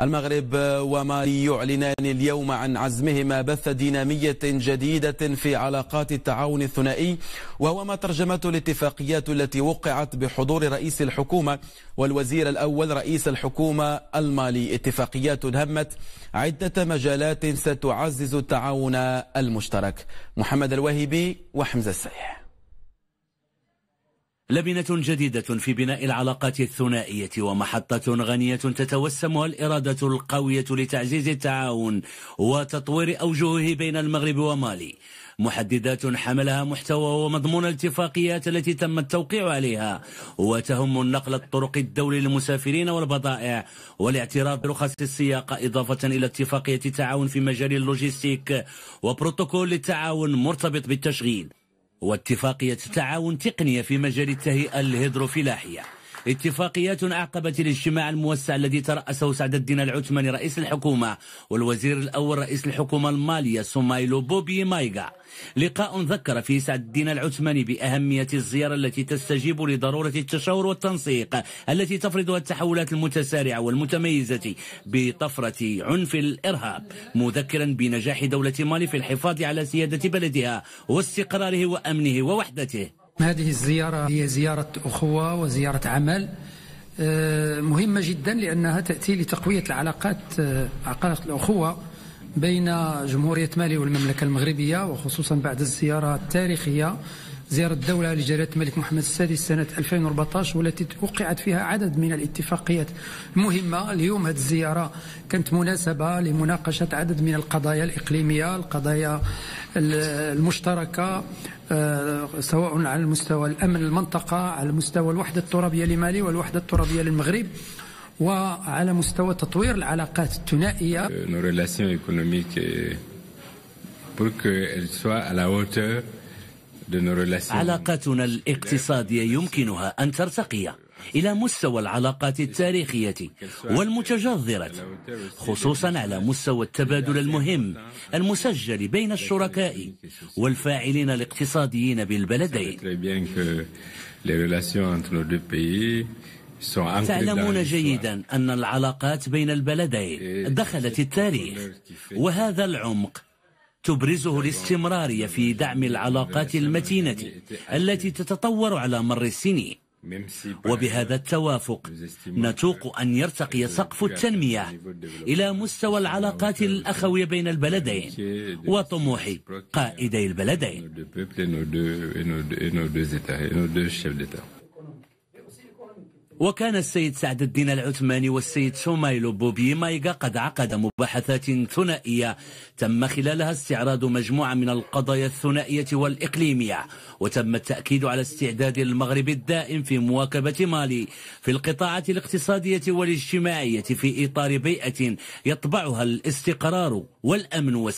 المغرب ومالي يعلنان اليوم عن عزمهما بث دينامية جديدة في علاقات التعاون الثنائي وهو ما ترجمته الاتفاقيات التي وقعت بحضور رئيس الحكومة والوزير الأول رئيس الحكومة المالي اتفاقيات همت عدة مجالات ستعزز التعاون المشترك محمد الوهبي وحمزة السيح لبنة جديدة في بناء العلاقات الثنائية ومحطة غنية تتوسمها الإرادة القوية لتعزيز التعاون وتطوير أوجهه بين المغرب ومالي محددات حملها محتوى ومضمون الاتفاقيات التي تم التوقيع عليها وتهم النقل الطرق الدولي للمسافرين والبضائع والاعتراف برخص السياقة إضافة إلى اتفاقية التعاون في مجال اللوجستيك وبروتوكول للتعاون مرتبط بالتشغيل واتفاقية تعاون تقنية في مجال التهيئة الهيدروفلاحية اتفاقيات أعقبت الاجتماع الموسع الذي ترأسه سعد الدين العثماني رئيس الحكومة والوزير الأول رئيس الحكومة المالية سومايلو بوبي مايغا لقاء ذكر فيه سعد الدين العثماني بأهمية الزيارة التي تستجيب لضرورة التشاور والتنسيق التي تفرضها التحولات المتسارعة والمتميزة بطفرة عنف الإرهاب مذكرا بنجاح دولة مالي في الحفاظ على سيادة بلدها واستقراره وأمنه ووحدته هذه الزيارة هي زيارة أخوة وزيارة عمل آه، مهمة جدا لأنها تأتي لتقوية العلاقات آه، علاقات الأخوة بين جمهورية مالي والمملكة المغربية وخصوصا بعد الزيارة التاريخية زيارة الدولة لجلالة الملك محمد السادس سنة 2014 والتي وقعت فيها عدد من الاتفاقيات المهمة اليوم هذه الزيارة كانت مناسبة لمناقشة عدد من القضايا الإقليمية القضايا المشتركة آه، سواء على المستوى الأمن المنطقة على مستوى الوحدة الترابية لمالي والوحدة الترابية للمغرب وعلى مستوى تطوير العلاقات الثنائية euh, pour à la hauteur علاقتنا الاقتصادية يمكنها أن ترتقي إلى مستوى العلاقات التاريخية والمتجذرة خصوصا على مستوى التبادل المهم المسجل بين الشركاء والفاعلين الاقتصاديين بالبلدين تعلمون جيدا أن العلاقات بين البلدين دخلت التاريخ وهذا العمق تبرزه الاستمرارية في دعم العلاقات المتينة التي تتطور على مر السنين وبهذا التوافق نتوق أن يرتقي سقف التنمية إلى مستوى العلاقات الأخوية بين البلدين وطموح قائدي البلدين وكان السيد سعد الدين العثماني والسيد سومايلو مايغا قد عقد مباحثات ثنائية تم خلالها استعراض مجموعة من القضايا الثنائية والإقليمية وتم التأكيد على استعداد المغرب الدائم في مواكبة مالي في القطاعات الاقتصادية والاجتماعية في إطار بيئة يطبعها الاستقرار والأمن